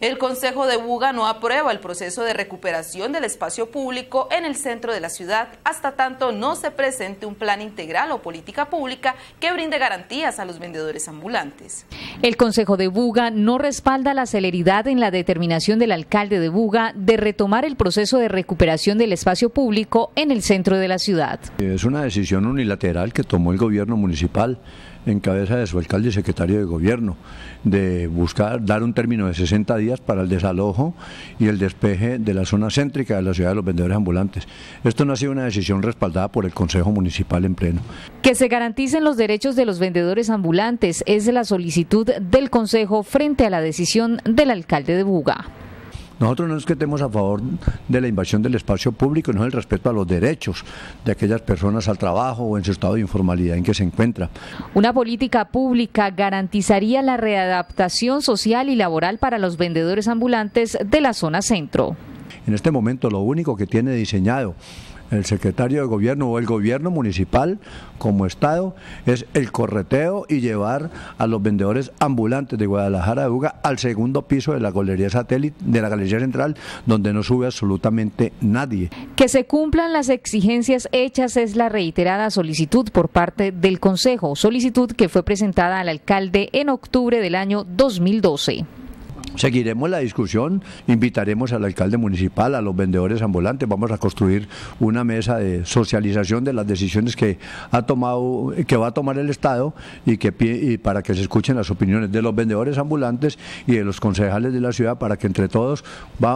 El Consejo de Buga no aprueba el proceso de recuperación del espacio público en el centro de la ciudad hasta tanto no se presente un plan integral o política pública que brinde garantías a los vendedores ambulantes. El Consejo de Buga no respalda la celeridad en la determinación del alcalde de Buga de retomar el proceso de recuperación del espacio público en el centro de la ciudad. Es una decisión unilateral que tomó el gobierno municipal en cabeza de su alcalde y secretario de gobierno, de buscar dar un término de 60 días para el desalojo y el despeje de la zona céntrica de la ciudad de los vendedores ambulantes. Esto no ha sido una decisión respaldada por el Consejo Municipal en pleno. Que se garanticen los derechos de los vendedores ambulantes es la solicitud del Consejo frente a la decisión del alcalde de Buga. Nosotros no es que estemos a favor de la invasión del espacio público, no es el respeto a los derechos de aquellas personas al trabajo o en su estado de informalidad en que se encuentra. Una política pública garantizaría la readaptación social y laboral para los vendedores ambulantes de la zona centro. En este momento lo único que tiene diseñado el secretario de gobierno o el gobierno municipal como Estado es el correteo y llevar a los vendedores ambulantes de Guadalajara de Uga al segundo piso de la galería satélite, de la galería central, donde no sube absolutamente nadie. Que se cumplan las exigencias hechas es la reiterada solicitud por parte del Consejo, solicitud que fue presentada al alcalde en octubre del año 2012. Seguiremos la discusión, invitaremos al alcalde municipal, a los vendedores ambulantes, vamos a construir una mesa de socialización de las decisiones que ha tomado, que va a tomar el Estado y que para que se escuchen las opiniones de los vendedores ambulantes y de los concejales de la ciudad para que entre todos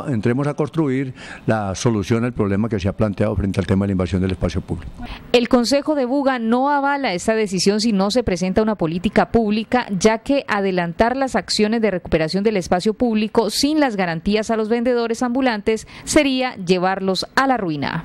entremos a construir la solución al problema que se ha planteado frente al tema de la invasión del espacio público. El Consejo de Buga no avala esta decisión si no se presenta una política pública, ya que adelantar las acciones de recuperación del espacio público sin las garantías a los vendedores ambulantes sería llevarlos a la ruina.